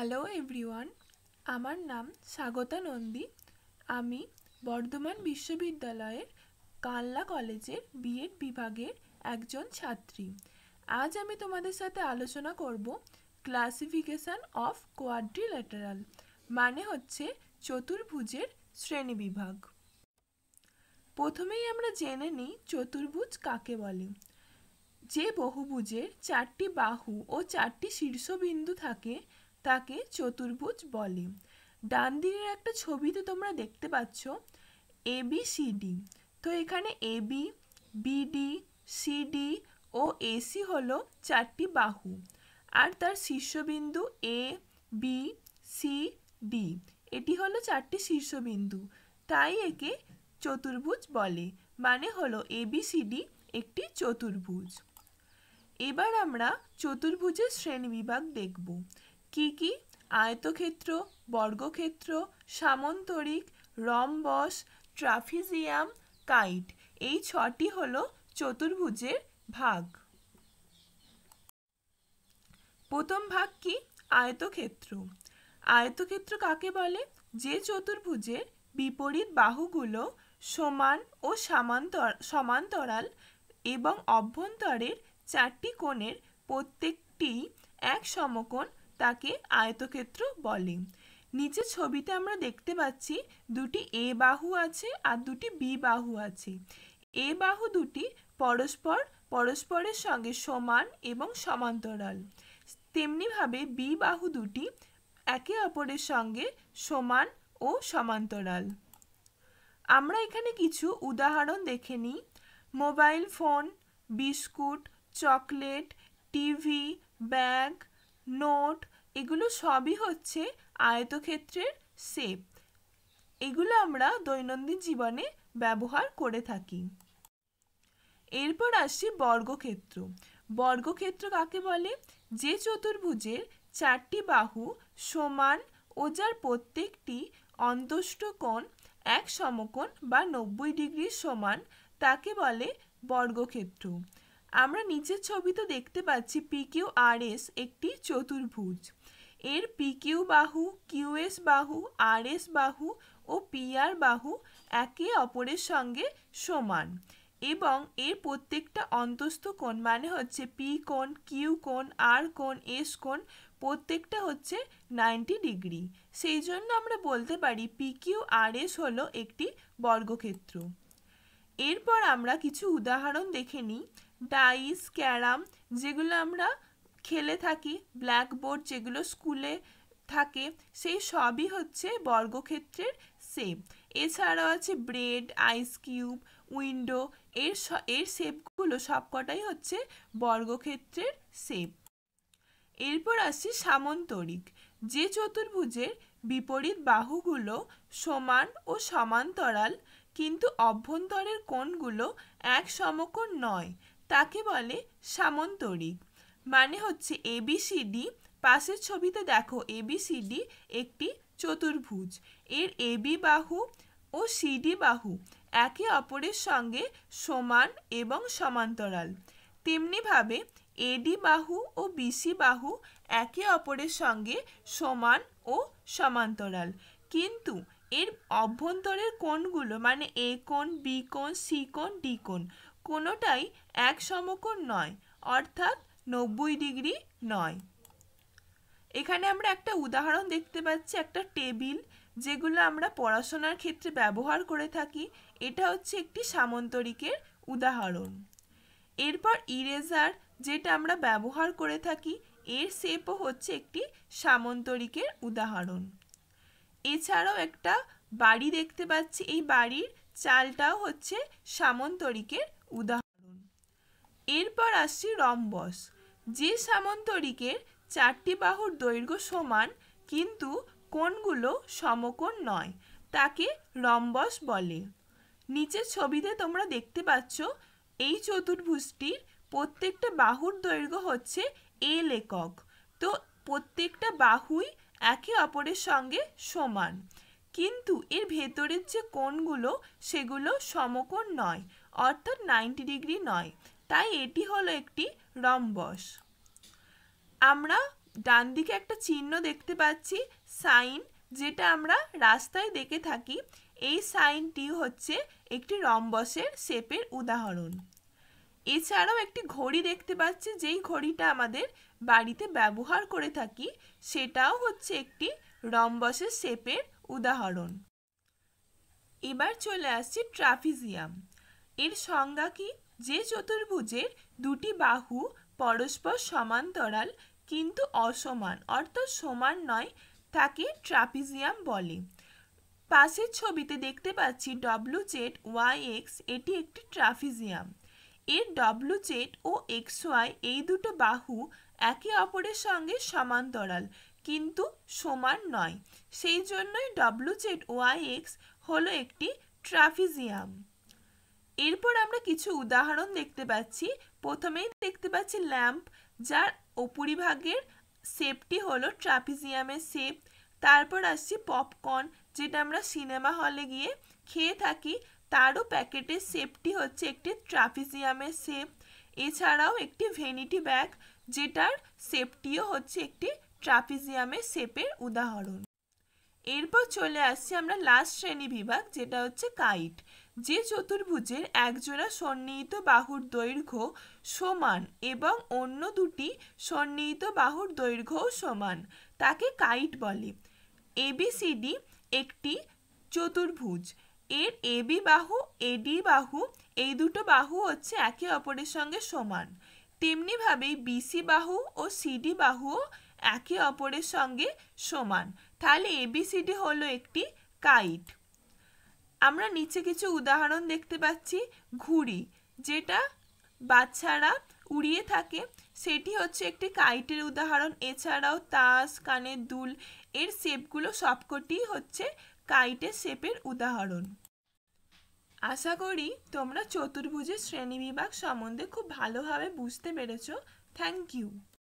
hello everyone আমার নাম স্বাগতা নন্দী আমি বর্ধমান বিশ্ববিদ্যালয়ের কানলা কলেজের বিএড বিভাগের একজন ছাত্রী আজ আমি তোমাদের সাথে আলোচনা করব ক্লাসিফিকেশান অফ কোয়াড্রিল্যাটারাল মানে হচ্ছে চতুর্ভুজের শ্রেণী বিভাগ প্রথমেই আমরা জেনে নিই চতুর্ভুজ কাকে বলে যে বহুভুজের চারটি বাহু ও চারটি শীর্ষবিন্দু থাকে তাকে চতুর্ভুজ বলে ডান দিকের একটা ছবিতে তোমরা দেখতে পাচ্ছ এবিসিডি তো এখানে এবি বিডি সিডি ও এসি হলো চারটি বাহু আর তার শীর্ষবিন্দু এ বি সি ডি এটি হলো চারটি শীর্ষবিন্দু তাই একে চতুর্ভুজ বলে মানে হলো এবিসিডি একটি চতুর্ভুজ এবার আমরা চতুর্ভুজের শ্রেণীবিভাগ দেখব কি কি আয়তক্ষেত্র বর্গক্ষেত্র সামন্তরিক রম্বস ট্রাফিজিয়াম কাইট এই ছটি হল চতুর্ভুজের ভাগ প্রথম ভাগ কি আয়তক্ষেত্র আয়তক্ষেত্র কাকে বলে যে চতুর্ভুজের বিপরীত বাহুগুলো সমান ও সামান্তর সমান্তরাল এবং অভ্যন্তরের চারটি কোণের প্রত্যেকটি এক সমকোণ তাকে আয়তক্ষেত্র বলে নিচে ছবিতে আমরা দেখতে পাচ্ছি দুটি এ বাহু আছে আর দুটি বি বাহু আছে এ বাহু দুটি পরস্পর পরস্পরের সঙ্গে সমান এবং সমান্তরাল তেমনিভাবে বি বাহু দুটি একে অপরের সঙ্গে সমান ও সমান্তরাল আমরা এখানে কিছু উদাহরণ দেখে নিই mobile phone biscuit chocolate TV bag note এগুলো সবই হচ্ছে আয়তক্ষেত্রের সেপ এগুলো আমরা দৈনন্দিন জীবনে ব্যবহার করে থাকি এরপর আসি বর্গক্ষেত্র বর্গক্ষেত্র কাকে বলে যে চতুর্ভুজের চারটি বাহু সমান ও যার প্রত্যেকটি অন্তষ্ট কোণ এক সমকোণ বা নব্বই ডিগ্রির সমান তাকে বলে বর্গক্ষেত্র আমরা নিচের ছবিতে দেখতে পাচ্ছি পিকিউ আর এস একটি চতুর্ভুজ এর পিকিউ বাহু কিউএস বাহু আর এস বাহু ও পিআর বাহু একে অপরের সঙ্গে সমান এবং এর প্রত্যেকটা অন্তস্থ কোণ মানে হচ্ছে পি কোণ কিউ কোণ আর কোণ এস কোণ প্রত্যেকটা হচ্ছে নাইনটি ডিগ্রি সেই জন্য আমরা বলতে পারি পি কিউ আর এস হলো একটি বর্গক্ষেত্র এরপর আমরা কিছু উদাহরণ দেখে নিই ডাইস ক্যারাম যেগুলো আমরা খেলে থাকি ব্ল্যাকবোর্ড যেগুলো স্কুলে থাকে সেই সবই হচ্ছে বর্গক্ষেত্রের সেম এছাড়াও আছে ব্রেড আইস কিউব উইন্ডো এর এর শেপগুলো সবকটাই হচ্ছে বর্গক্ষেত্রের সেপ এরপর আসি সামন্তরিক যে চতুর্ভুজের বিপরীত বাহুগুলো সমান ও সমান্তরাল কিন্তু অভ্যন্তরের কোণগুলো এক সমকোণ নয় তাকে বলে সামন্তরিক মানে হচ্ছে এবিসিডি পাশের ছবিতে দেখো এবিসিডি একটি চতুর্ভুজ এর এবি বাহু ও সিডি বাহু একে অপরের সঙ্গে সমান এবং সমান্তরাল তেমনিভাবে এডি বাহু ও বিসি বাহু একে অপরের সঙ্গে সমান ও সমান্তরাল কিন্তু এর অভ্যন্তরের কোণগুলো মানে এ কোণ বি কোণ সি কোণ ডি কোণ কোনোটাই এক সমকোণ নয় অর্থাৎ নব্বই ডিগ্রি নয় এখানে আমরা একটা উদাহরণ দেখতে পাচ্ছি একটা টেবিল যেগুলো আমরা পড়াশোনার ক্ষেত্রে ব্যবহার করে থাকি এটা হচ্ছে একটি সামন্তরিকের উদাহরণ এরপর ইরেজার যেটা আমরা ব্যবহার করে থাকি এর শেপও হচ্ছে একটি সামন্তরিকের উদাহরণ এছাড়াও একটা বাড়ি দেখতে পাচ্ছি এই বাড়ির চালটাও হচ্ছে সামন্তরিকের উদাহরণ এরপর আসছি রম্বস যে সামন্তরিকের চারটি বাহুর দৈর্ঘ্য সমান কিন্তু কোণগুলো সমকোণ নয় তাকে রম্বস বলে নিচের ছবিতে তোমরা দেখতে পাচ্ছ এই চতুর্ভুজটির প্রত্যেকটা বাহুর দৈর্ঘ্য হচ্ছে এল একক তো প্রত্যেকটা বাহুই একে অপরের সঙ্গে সমান কিন্তু এর ভেতরের যে কোণগুলো সেগুলো সমকোণ নয় অর্থাৎ নাইনটি ডিগ্রি নয় তাই এটি হলো একটি রম্বস আমরা ডান দিকে একটা চিহ্ন দেখতে পাচ্ছি সাইন যেটা আমরা রাস্তায় দেখে থাকি এই সাইনটি হচ্ছে একটি রম্বসের শেপের উদাহরণ এছাড়াও একটি ঘড়ি দেখতে পাচ্ছি যেই ঘড়িটা আমাদের বাড়িতে ব্যবহার করে থাকি সেটাও হচ্ছে একটি রম্বসের শেপের উদাহরণ এবার চলে আসছি ট্রাফিজিয়াম এর সংজ্ঞা কি যে চতুর্ভুজের দুটি বাহু পরস্পর সমান্তরাল কিন্তু অসমান অর্থাৎ সমান নয় তাকে ট্রাপিজিয়াম বলে পাশের ছবিতে দেখতে পাচ্ছি ডব্লু জেড ওয়াই এক্স এটি একটি ট্রাফিজিয়াম এর ডব্লু জেড ও এক্স ওয়াই এই দুটো বাহু একে অপরের সঙ্গে সমান্তরাল কিন্তু সমান নয় সেই জন্যই ডব্লু জেড ওয়াই এক্স হলো একটি ট্রাফিজিয়াম এরপর আমরা কিছু উদাহরণ দেখতে পাচ্ছি প্রথমেই দেখতে পাচ্ছি ল্যাম্প যার উপরিভাগের সেপটি হলো ট্রাপিজিয়ামের শেপ তারপর আসছি পপকর্ন যেটা আমরা সিনেমা হলে গিয়ে খেয়ে থাকি তারও প্যাকেটের সেপটি হচ্ছে একটি ট্রাফিজিয়ামের শেপ এছাড়াও একটি ভেনিটি ব্যাগ যেটার সেপটিও হচ্ছে একটি ট্রাফিজিয়ামের শেপের উদাহরণ এরপর চলে আসছি আমরা লাস্ট শ্রেণী বিভাগ যেটা হচ্ছে কাইট যে চতুর্ভুজের একজোড়া সন্নিহিত বাহুর দৈর্ঘ্য সমান এবং অন্য দুটি সন্নিহিত বাহুর দৈর্ঘ্যও সমান তাকে কাইট বলে এবিসিডি একটি চতুর্ভুজ এর এবি বাহু এডি বাহু এই দুটো বাহু হচ্ছে একে অপরের সঙ্গে সমান তেমনিভাবেই বিসি বাহু ও সিডি বাহুও একে অপরের সঙ্গে সমান তাহলে এবিসিডি হলো একটি কাইট আমরা নিচে কিছু উদাহরণ দেখতে পাচ্ছি ঘুড়ি যেটা বাচ্চারা উড়িয়ে থাকে সেটি হচ্ছে একটি কাইটের উদাহরণ এছাড়াও তাস কানের দুল এর শেপগুলো সবকটি হচ্ছে কাইটের শেপের উদাহরণ আশা করি তোমরা চতুর্ভুজের শ্রেণীবিভাগ সম্বন্ধে খুব ভালোভাবে বুঝতে পেরেছ থ্যাংক ইউ